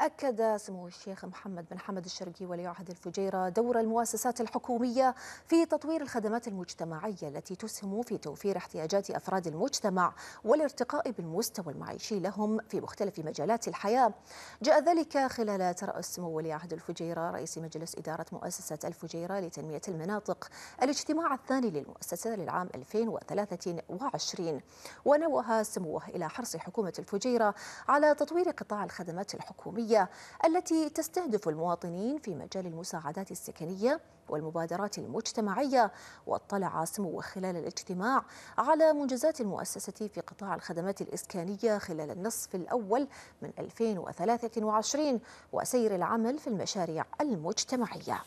أكد سمو الشيخ محمد بن حمد الشرقي ولي عهد الفجيرة دور المؤسسات الحكومية في تطوير الخدمات المجتمعية التي تسهم في توفير احتياجات أفراد المجتمع والارتقاء بالمستوى المعيشي لهم في مختلف مجالات الحياة جاء ذلك خلال ترأس سمو ولي عهد الفجيرة رئيس مجلس إدارة مؤسسة الفجيرة لتنمية المناطق الاجتماع الثاني للمؤسسة للعام 2023 ونوه سموه إلى حرص حكومة الفجيرة على تطوير قطاع الخدمات الحكومية الدولية التي تستهدف المواطنين في مجال المساعدات السكنية والمبادرات المجتمعية واطلع سمو خلال الاجتماع على منجزات المؤسسة في قطاع الخدمات الإسكانية خلال النصف الأول من 2023 وسير العمل في المشاريع المجتمعية